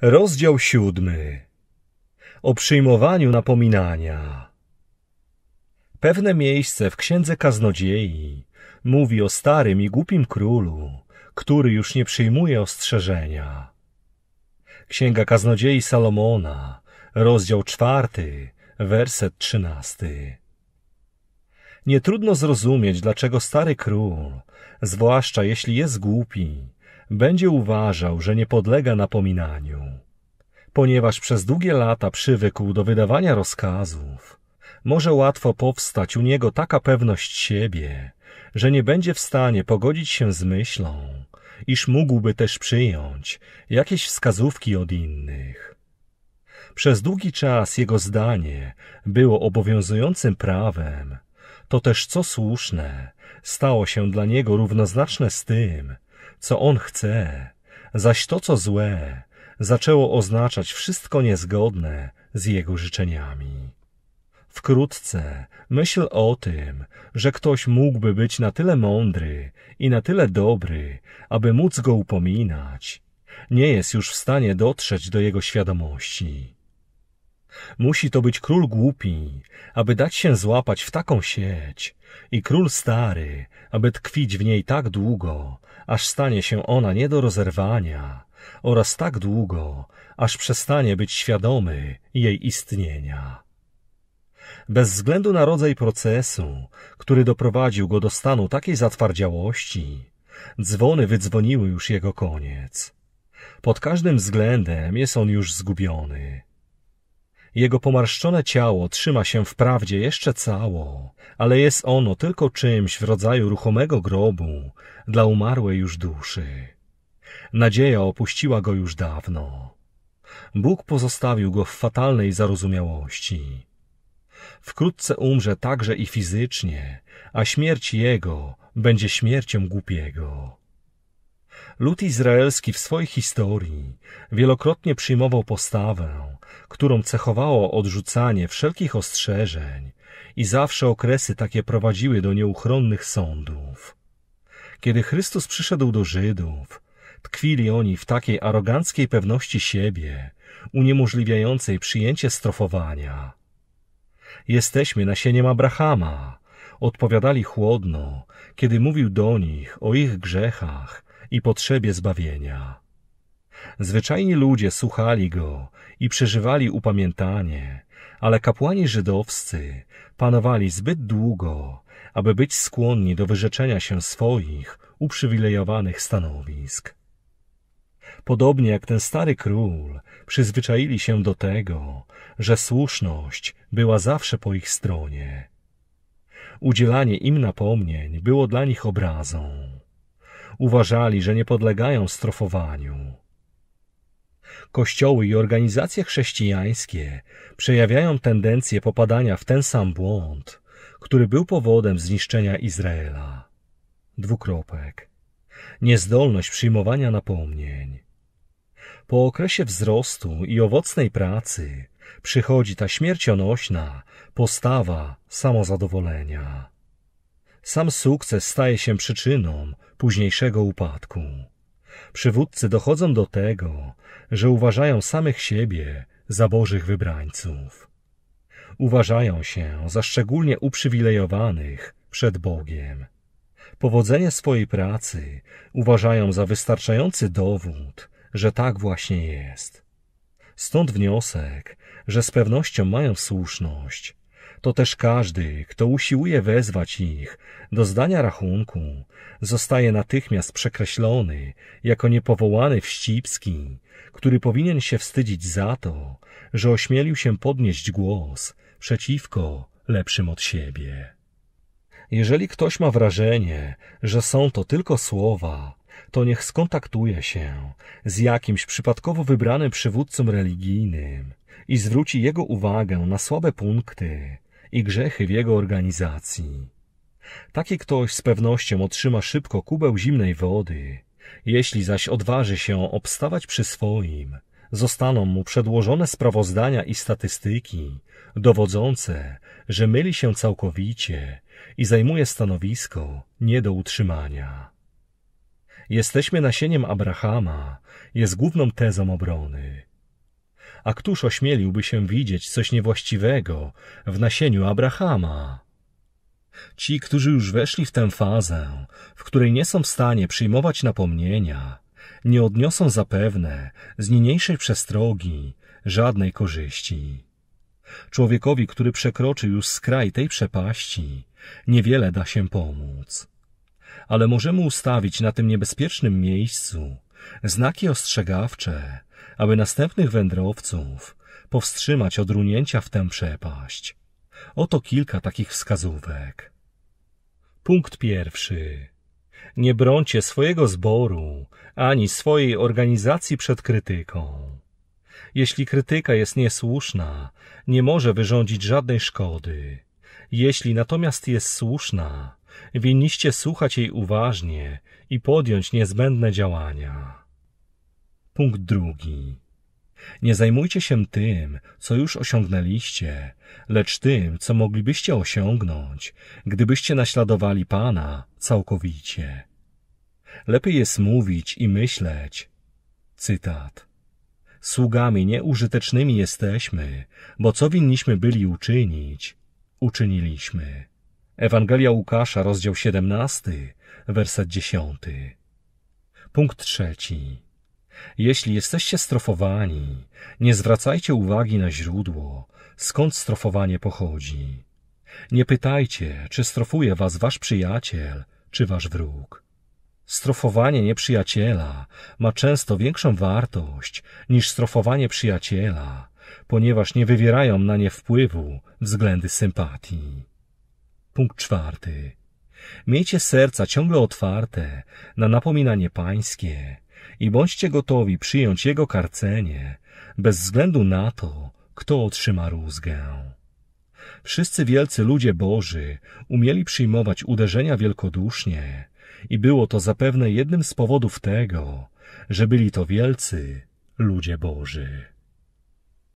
Rozdział siódmy O przyjmowaniu napominania Pewne miejsce w Księdze Kaznodziei mówi o starym i głupim królu, który już nie przyjmuje ostrzeżenia. Księga Kaznodziei Salomona, rozdział czwarty, werset trzynasty. Nie trudno zrozumieć, dlaczego stary król, zwłaszcza jeśli jest głupi, będzie uważał, że nie podlega napominaniu, ponieważ przez długie lata przywykł do wydawania rozkazów, może łatwo powstać u niego taka pewność siebie, że nie będzie w stanie pogodzić się z myślą, iż mógłby też przyjąć jakieś wskazówki od innych. Przez długi czas jego zdanie było obowiązującym prawem, to też co słuszne stało się dla niego równoznaczne z tym, co on chce, zaś to, co złe, zaczęło oznaczać wszystko niezgodne z jego życzeniami. Wkrótce myśl o tym, że ktoś mógłby być na tyle mądry i na tyle dobry, aby móc go upominać, nie jest już w stanie dotrzeć do jego świadomości. Musi to być król głupi, aby dać się złapać w taką sieć, i król stary, aby tkwić w niej tak długo, aż stanie się ona nie do rozerwania, oraz tak długo, aż przestanie być świadomy jej istnienia. Bez względu na rodzaj procesu, który doprowadził go do stanu takiej zatwardziałości, dzwony wydzwoniły już jego koniec. Pod każdym względem jest on już zgubiony jego pomarszczone ciało trzyma się wprawdzie jeszcze cało, ale jest ono tylko czymś w rodzaju ruchomego grobu dla umarłej już duszy. Nadzieja opuściła go już dawno. Bóg pozostawił go w fatalnej zarozumiałości. Wkrótce umrze także i fizycznie, a śmierć jego będzie śmiercią głupiego. Lud izraelski w swojej historii wielokrotnie przyjmował postawę, którą cechowało odrzucanie wszelkich ostrzeżeń i zawsze okresy takie prowadziły do nieuchronnych sądów. Kiedy Chrystus przyszedł do Żydów, tkwili oni w takiej aroganckiej pewności siebie, uniemożliwiającej przyjęcie strofowania. Jesteśmy nasieniem Abrahama, odpowiadali chłodno, kiedy mówił do nich o ich grzechach i potrzebie zbawienia. Zwyczajni ludzie słuchali go i przeżywali upamiętanie, ale kapłani żydowscy panowali zbyt długo, aby być skłonni do wyrzeczenia się swoich uprzywilejowanych stanowisk. Podobnie jak ten stary król, przyzwyczaili się do tego, że słuszność była zawsze po ich stronie. Udzielanie im napomnień było dla nich obrazą. Uważali, że nie podlegają strofowaniu, Kościoły i organizacje chrześcijańskie przejawiają tendencję popadania w ten sam błąd, który był powodem zniszczenia Izraela. Dwukropek. Niezdolność przyjmowania napomnień. Po okresie wzrostu i owocnej pracy przychodzi ta śmiercionośna postawa samozadowolenia. Sam sukces staje się przyczyną późniejszego upadku przywódcy dochodzą do tego, że uważają samych siebie za Bożych wybrańców. Uważają się za szczególnie uprzywilejowanych przed Bogiem. Powodzenie swojej pracy uważają za wystarczający dowód, że tak właśnie jest. Stąd wniosek, że z pewnością mają słuszność, to też każdy, kto usiłuje wezwać ich do zdania rachunku, zostaje natychmiast przekreślony jako niepowołany wścibski, który powinien się wstydzić za to, że ośmielił się podnieść głos przeciwko lepszym od siebie. Jeżeli ktoś ma wrażenie, że są to tylko słowa, to niech skontaktuje się z jakimś przypadkowo wybranym przywódcą religijnym i zwróci jego uwagę na słabe punkty, i grzechy w jego organizacji. Taki ktoś z pewnością otrzyma szybko kubeł zimnej wody. Jeśli zaś odważy się obstawać przy swoim, zostaną mu przedłożone sprawozdania i statystyki, dowodzące, że myli się całkowicie i zajmuje stanowisko nie do utrzymania. Jesteśmy nasieniem Abrahama, jest główną tezą obrony a któż ośmieliłby się widzieć coś niewłaściwego w nasieniu Abrahama? Ci, którzy już weszli w tę fazę, w której nie są w stanie przyjmować napomnienia, nie odniosą zapewne z niniejszej przestrogi żadnej korzyści. Człowiekowi, który przekroczy już skraj tej przepaści, niewiele da się pomóc. Ale możemy ustawić na tym niebezpiecznym miejscu znaki ostrzegawcze, aby następnych wędrowców powstrzymać od runięcia w tę przepaść. Oto kilka takich wskazówek. Punkt pierwszy. Nie brońcie swojego zboru ani swojej organizacji przed krytyką. Jeśli krytyka jest niesłuszna, nie może wyrządzić żadnej szkody. Jeśli natomiast jest słuszna, Winniście słuchać jej uważnie i podjąć niezbędne działania. Punkt drugi. Nie zajmujcie się tym, co już osiągnęliście, lecz tym, co moglibyście osiągnąć, gdybyście naśladowali Pana całkowicie. Lepiej jest mówić i myśleć. Cytat. Sługami nieużytecznymi jesteśmy, bo co winniśmy byli uczynić, uczyniliśmy. Ewangelia Łukasza, rozdział 17, werset 10. Punkt trzeci. Jeśli jesteście strofowani, nie zwracajcie uwagi na źródło, skąd strofowanie pochodzi. Nie pytajcie, czy strofuje was wasz przyjaciel, czy wasz wróg. Strofowanie nieprzyjaciela ma często większą wartość niż strofowanie przyjaciela, ponieważ nie wywierają na nie wpływu względy sympatii. Punkt czwarty. Miejcie serca ciągle otwarte na napominanie pańskie i bądźcie gotowi przyjąć jego karcenie, bez względu na to, kto otrzyma rózgę. Wszyscy wielcy ludzie Boży umieli przyjmować uderzenia wielkodusznie i było to zapewne jednym z powodów tego, że byli to wielcy ludzie Boży.